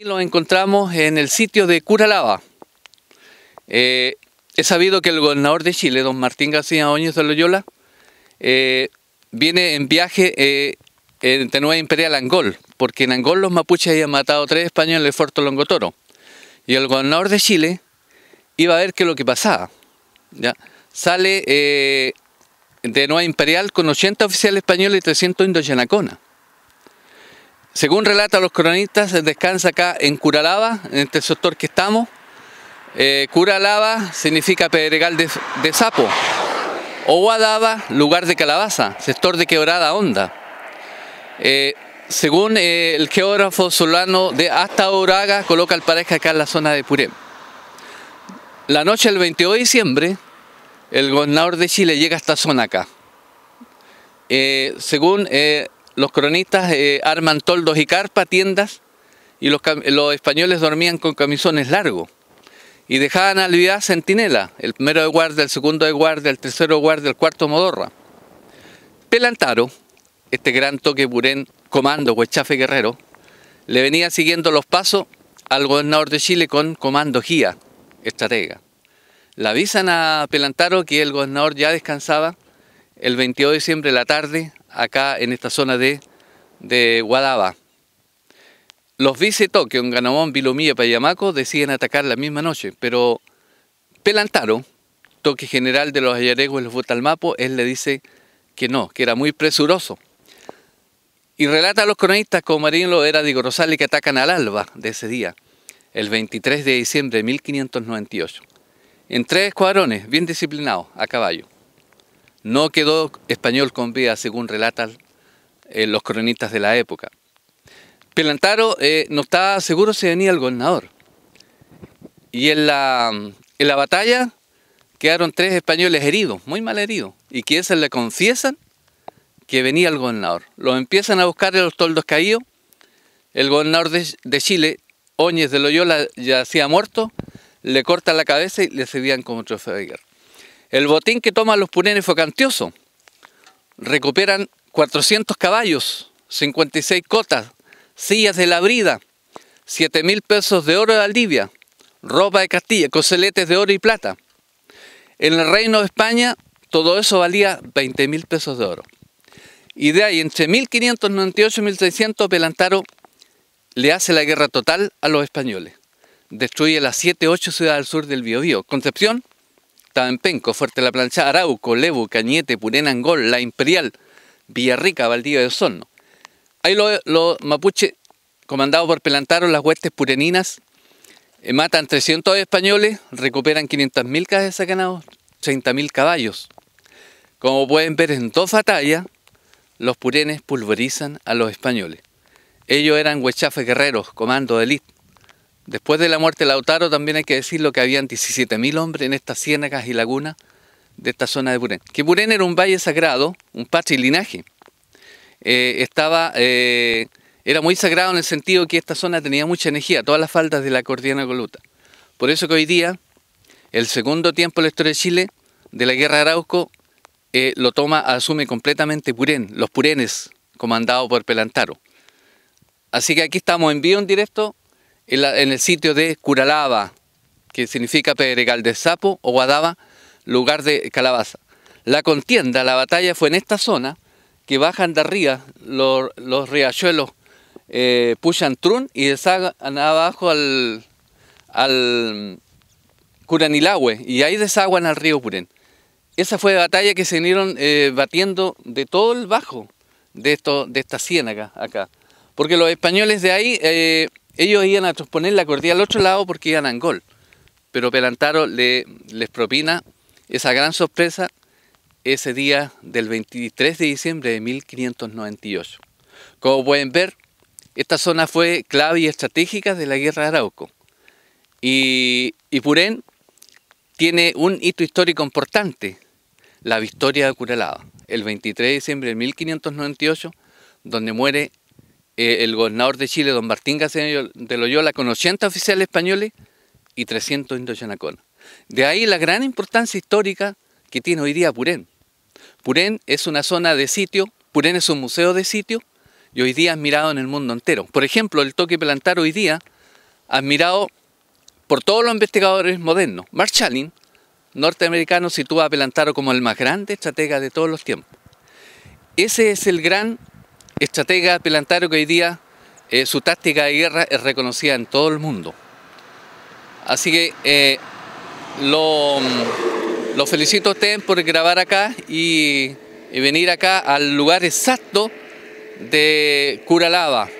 Lo encontramos en el sitio de Curalaba. Eh, he sabido que el gobernador de Chile, don Martín García Oñez de Loyola, eh, viene en viaje de eh, Nueva Imperial Angol, porque en Angol los mapuches habían matado tres españoles en el Fuerto Longotoro. Y el gobernador de Chile iba a ver qué es lo que pasaba. ¿ya? Sale de Nueva Imperial con 80 oficiales españoles y 300 Yanacona. Según relatan los cronistas, descansa acá en Curalaba, en este sector que estamos. Eh, Curalaba significa pedregal de, sapo. sapo. Guadaba, lugar de calabaza, sector de quebrada honda. Eh, según eh, el geógrafo solano de Hasta coloca el pareja acá en la zona de Puré. La noche del 22 de diciembre, el gobernador de Chile llega a esta zona acá. según los cronistas eh, arman toldos y carpa, tiendas, y los, españoles dormían con camisones largos. Y dejaban al olvidar centinela, el primero de guardia, el segundo de guardia, el tercero de guardia, el cuarto modorra. Pelantaro, este gran toque burén, comando, huechafe guerrero, le venía siguiendo los pasos al gobernador de Chile con comando Gía, estratega. Le avisan a Pelantaro que el gobernador ya descansaba el 22 de diciembre de la tarde acá en esta zona de, de Guadaba. Los Vicetoque, en Ganamón, Vilomía y Payamaco deciden atacar la misma noche, pero Pelantaro, toque general de los ayaregos y los butalmapos... él le dice que no, que era muy presuroso. Y relata a los cronistas como Marín lo era de Gorosales que atacan al alba de ese día, el 23 de diciembre de 1598, en tres escuadrones bien disciplinados, a caballo. No quedó español con vida, según relatan eh, los cronistas de la época. Pelantaro eh, no estaba seguro si venía el gobernador. Y en la, en la batalla quedaron tres españoles heridos, muy mal heridos, y que le confiesan que venía el gobernador. Los empiezan a buscar en los toldos caídos. El gobernador de, Chile, Oñez de Loyola, ya hacía muerto, le cortan la cabeza y le cedían como trofeo de guerra. El botín que toman los punenes fue cantioso. Recuperan 400 caballos, 56 cotas, sillas de la brida, 7 mil pesos de oro de Valdivia, ropa de Castilla, coseletes de oro y plata. En el Reino de España todo eso valía 20 mil pesos de oro. Y de ahí, entre 1598 y 1600, Pelantaro le hace la guerra total a los españoles. Destruye las 7, 8 ciudades al sur del Biobío. Concepción, Penco, Fuerte La Plancha, Arauco, Lebu, Cañete, Purén, Angol, La Imperial, Villarrica, Valdivia de Osorno. Ahí los mapuches, comandados por Pelantaro, las huestes pureninas, eh, matan 300 españoles, recuperan 500.000 casas de ganados, 30.000 caballos. Como pueden ver en dos batallas, los purenes pulverizan a los españoles. Ellos eran huechafes guerreros, comando de élite Después de la muerte de Lautaro también hay que decir lo que habían 17.000 hombres en estas ciénagas y lagunas de esta zona de Purén. Que Purén era un valle sagrado, un patrilinaje. Eh, estaba, eh, era muy sagrado en el sentido que esta zona tenía mucha energía, todas las faldas de la cordillera Coluta. Por eso que hoy día, el segundo tiempo de la historia de Chile, de la guerra de Arauco, eh, lo toma, asume completamente Purén, los Purenes, comandados por Pelantaro. Así que aquí estamos en vivo en directo en, el sitio de Curalaba, que significa Pedregal de Sapo o Guadaba, lugar de calabaza. La contienda, la batalla fue en esta zona que bajan de arriba los, riachuelos eh, y desagan abajo al, al Curanilagüe y ahí desaguan al río Purén. Esa fue la batalla que se vinieron eh, batiendo de todo el bajo de, esto, de esta ciénaga acá. Porque los españoles de ahí eh, ellos iban a transponer la cordilla al otro lado porque iban a Angol. Pero Pelantaro les propina esa gran sorpresa ese día del 23 de diciembre de 1598. Como pueden ver, esta zona fue clave y estratégica de la guerra de Arauco. Y, y Purén tiene un hito histórico importante, la victoria de Curalaba, el 23 de diciembre de 1598, donde muere eh, el gobernador de Chile, don Martín García de Loyola, con 80 oficiales españoles y 300 indochanaconos. De ahí la gran importancia histórica que tiene hoy día Purén. Purén es una zona de sitio, Purén es un museo de sitio y hoy día admirado en el mundo entero. Por ejemplo, el toque plantar hoy día, admirado por todos los investigadores modernos. Marshallin, norteamericano, sitúa a Pelantaro como el más grande estratega de todos los tiempos. Ese es el gran estratega Pelantaro que hoy día eh, su táctica de guerra es reconocida en todo el mundo. Así que eh, los lo, felicito a ustedes por grabar acá y, y eh, venir acá al lugar exacto de Curalaba.